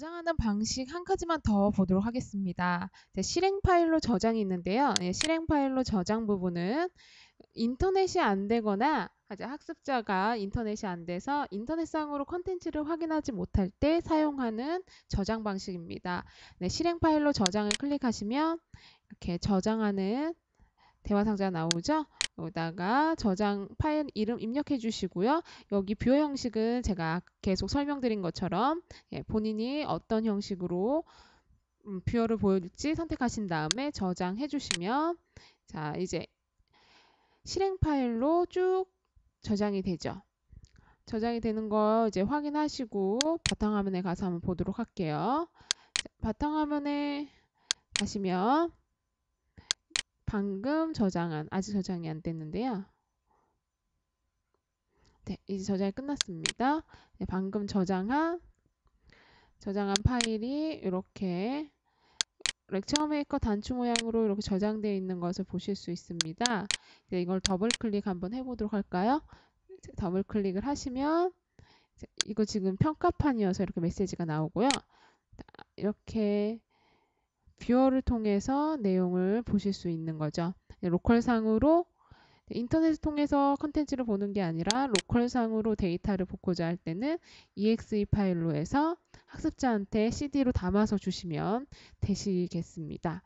저장하는 방식 한 가지만 더 보도록 하겠습니다. 실행 파일로 저장이 있는데요. 예, 실행 파일로 저장 부분은 인터넷이 안 되거나 학습자가 인터넷이 안 돼서 인터넷상으로 컨텐츠를 확인하지 못할 때 사용하는 저장 방식입니다. 네, 실행 파일로 저장을 클릭하시면 이렇게 저장하는 대화 상자 나오죠? 여기다가 저장 파일 이름 입력해 주시고요. 여기 뷰 형식은 제가 계속 설명드린 것처럼 예, 본인이 어떤 형식으로 음, 뷰어를 보여줄지 선택하신 다음에 저장해 주시면 자 이제 실행 파일로 쭉 저장이 되죠. 저장이 되는 걸 이제 확인하시고 바탕화면에 가서 한번 보도록 할게요. 바탕화면에 가시면 방금 저장한 아직 저장이 안 됐는데요. 네, 이제 저장이 끝났습니다. 네, 방금 저장한 저장한 파일이 이렇게 렉처 메이커 단추 모양으로 이렇게 저장되어 있는 것을 보실 수 있습니다. 이제 이걸 더블 클릭 한번 해보도록 할까요? 더블 클릭을 하시면 이거 지금 평가판이어서 이렇게 메시지가 나오고요. 이렇게 뷰어를 통해서 내용을 보실 수 있는 거죠. 로컬상으로 인터넷을 통해서 컨텐츠를 보는 게 아니라 로컬상으로 데이터를 보고자 할 때는 exe 파일로 해서 학습자한테 CD로 담아서 주시면 되시겠습니다.